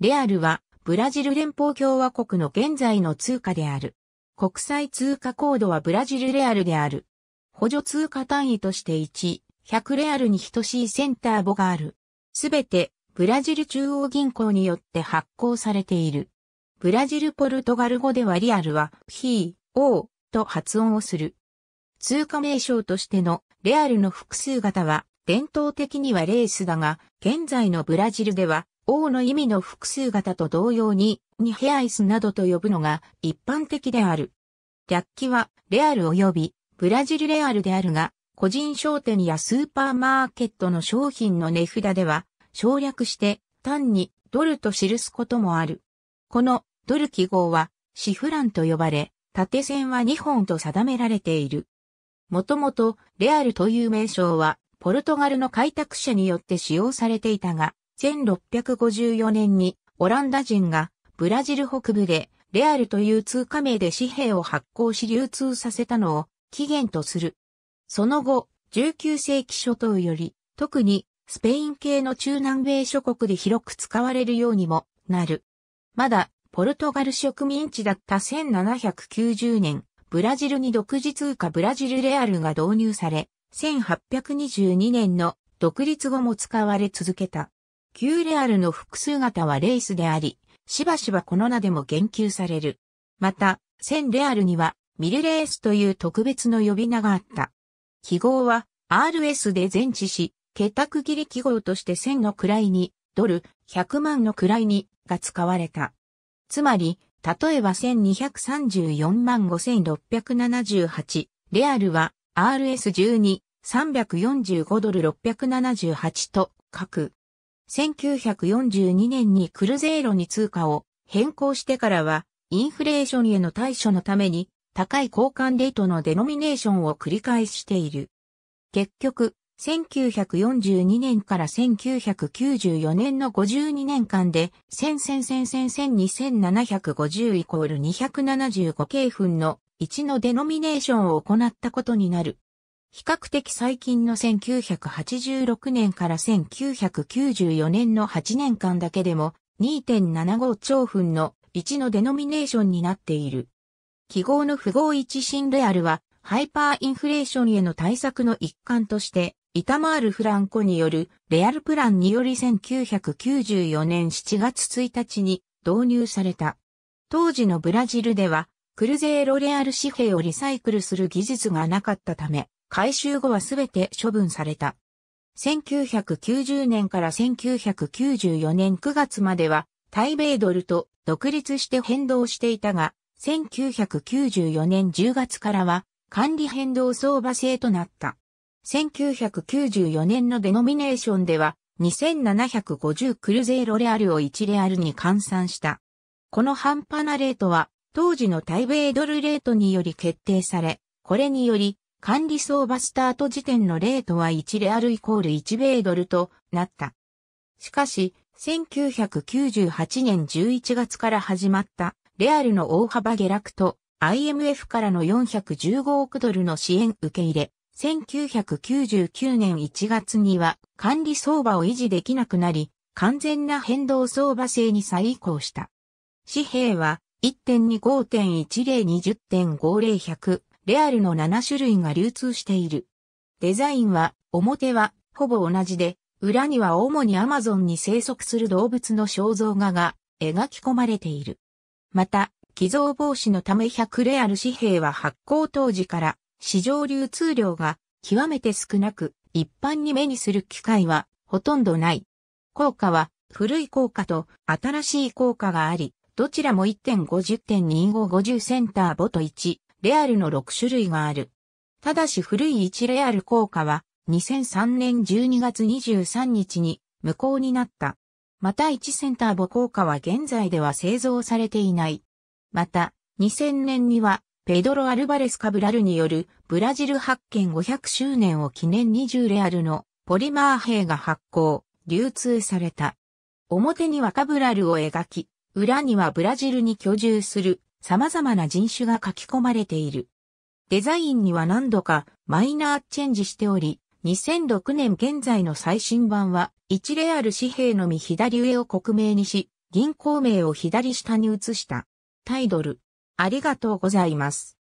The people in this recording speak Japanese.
レアルは、ブラジル連邦共和国の現在の通貨である。国際通貨コードはブラジルレアルである。補助通貨単位として1、100レアルに等しいセンターボがある。すべて、ブラジル中央銀行によって発行されている。ブラジルポルトガル語ではリアルは、ヒー、オーと発音をする。通貨名称としてのレアルの複数型は、伝統的にはレースだが、現在のブラジルでは王の意味の複数型と同様に、ニヘアイスなどと呼ぶのが一般的である。略記は、レアル及び、ブラジルレアルであるが、個人商店やスーパーマーケットの商品の値札では、省略して単にドルと記すこともある。このドル記号はシフランと呼ばれ、縦線は2本と定められている。もともとレアルという名称はポルトガルの開拓者によって使用されていたが、1654年にオランダ人がブラジル北部でレアルという通貨名で紙幣を発行し流通させたのを起源とする。その後、19世紀初頭より、特にスペイン系の中南米諸国で広く使われるようにもなる。まだ、ポルトガル植民地だった1790年、ブラジルに独自通貨ブラジルレアルが導入され、1822年の独立後も使われ続けた。旧レアルの複数型はレイスであり、しばしばこの名でも言及される。また、1000レアルには、ミルレースという特別の呼び名があった。記号は、RS で前置し、桁区切り記号として1000の位に、ドル、100万の位に、が使われた。つまり、例えば1234万5678、レアルは RS12、345ドル678と書く。1942年にクルゼーロに通貨を変更してからは、インフレーションへの対処のために、高い交換レートのデノミネーションを繰り返している。結局、1942年から1994年の52年間で、1000-1000-1000-2750イコール275系分の1のデノミネーションを行ったことになる。比較的最近の1986年から1994年の8年間だけでも2.75兆分の1のデノミネーションになっている。記号の符号1新レアルはハイパーインフレーションへの対策の一環として、イタマール・フランコによるレアルプランにより1994年7月1日に導入された。当時のブラジルでは、クルゼーロレアル紙幣をリサイクルする技術がなかったため、回収後はすべて処分された。1990年から1994年9月までは、対米ドルと独立して変動していたが、1994年10月からは管理変動相場制となった。1994年のデノミネーションでは、2750クルゼーロレアルを1レアルに換算した。この半端なレートは、当時の対米ドルレートにより決定され、これにより、管理相場スタート時点のレートは1レアルイコール1米ドルとなった。しかし、1998年11月から始まったレアルの大幅下落と IMF からの415億ドルの支援受け入れ、1999年1月には管理相場を維持できなくなり、完全な変動相場制に再移行した。紙幣は1.25.10.50レアルの7種類が流通している。デザインは、表は、ほぼ同じで、裏には主にアマゾンに生息する動物の肖像画が描き込まれている。また、寄贈防止のため100レアル紙幣は発行当時から市場流通量が極めて少なく、一般に目にする機会はほとんどない。効果は古い効果と新しい効果があり、どちらも1.50.2550センターボと1、レアルの6種類がある。ただし古い1レアル硬貨は2003年12月23日に無効になった。また1センターボ硬貨は現在では製造されていない。また2000年にはペドロ・アルバレス・カブラルによるブラジル発見500周年を記念20レアルのポリマー兵が発行、流通された。表にはカブラルを描き、裏にはブラジルに居住する様々な人種が書き込まれている。デザインには何度かマイナーチェンジしており、2006年現在の最新版は、一例ある紙幣のみ左上を国名にし、銀行名を左下に移した。タイトル。ありがとうございます。